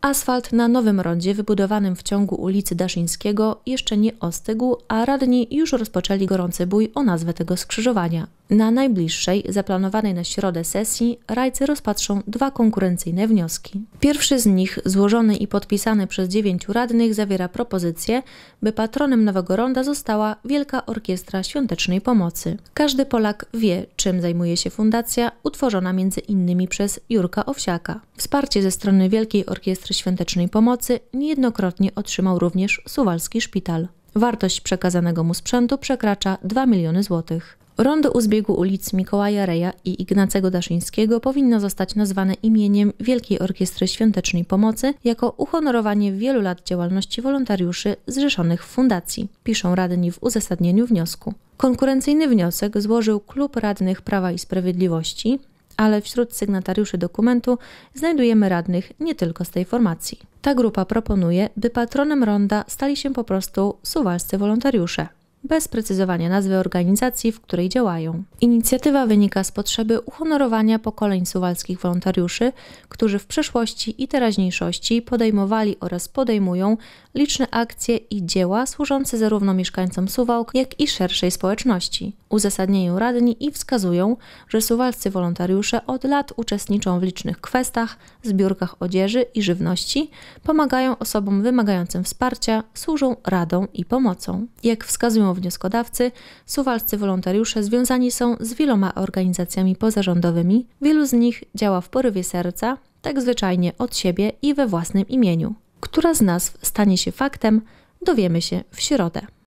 Asfalt na Nowym Rondzie, wybudowanym w ciągu ulicy Daszyńskiego, jeszcze nie ostygł, a radni już rozpoczęli gorący bój o nazwę tego skrzyżowania. Na najbliższej, zaplanowanej na środę sesji, rajcy rozpatrzą dwa konkurencyjne wnioski. Pierwszy z nich, złożony i podpisany przez dziewięciu radnych, zawiera propozycję, by patronem Nowego Ronda została Wielka Orkiestra Świątecznej Pomocy. Każdy Polak wie, czym zajmuje się fundacja, utworzona między innymi przez Jurka Owsiaka. Wsparcie ze strony Wielkiej Orkiestry świątecznej pomocy niejednokrotnie otrzymał również suwalski szpital. Wartość przekazanego mu sprzętu przekracza 2 miliony złotych. Rondo u zbiegu ulic Mikołaja Reja i Ignacego Daszyńskiego powinno zostać nazwane imieniem Wielkiej Orkiestry Świątecznej Pomocy jako uhonorowanie wielu lat działalności wolontariuszy zrzeszonych w fundacji, piszą radni w uzasadnieniu wniosku. Konkurencyjny wniosek złożył Klub Radnych Prawa i Sprawiedliwości, ale wśród sygnatariuszy dokumentu znajdujemy radnych nie tylko z tej formacji. Ta grupa proponuje, by patronem ronda stali się po prostu suwalscy wolontariusze bez precyzowania nazwy organizacji, w której działają. Inicjatywa wynika z potrzeby uhonorowania pokoleń suwalskich wolontariuszy, którzy w przeszłości i teraźniejszości podejmowali oraz podejmują liczne akcje i dzieła służące zarówno mieszkańcom Suwałk, jak i szerszej społeczności. Uzasadniają radni i wskazują, że suwalscy wolontariusze od lat uczestniczą w licznych kwestach, zbiórkach odzieży i żywności, pomagają osobom wymagającym wsparcia, służą radą i pomocą. Jak wskazują w wnioskodawcy, suwalscy wolontariusze związani są z wieloma organizacjami pozarządowymi, wielu z nich działa w porywie serca, tak zwyczajnie od siebie i we własnym imieniu. Która z nazw stanie się faktem, dowiemy się w środę.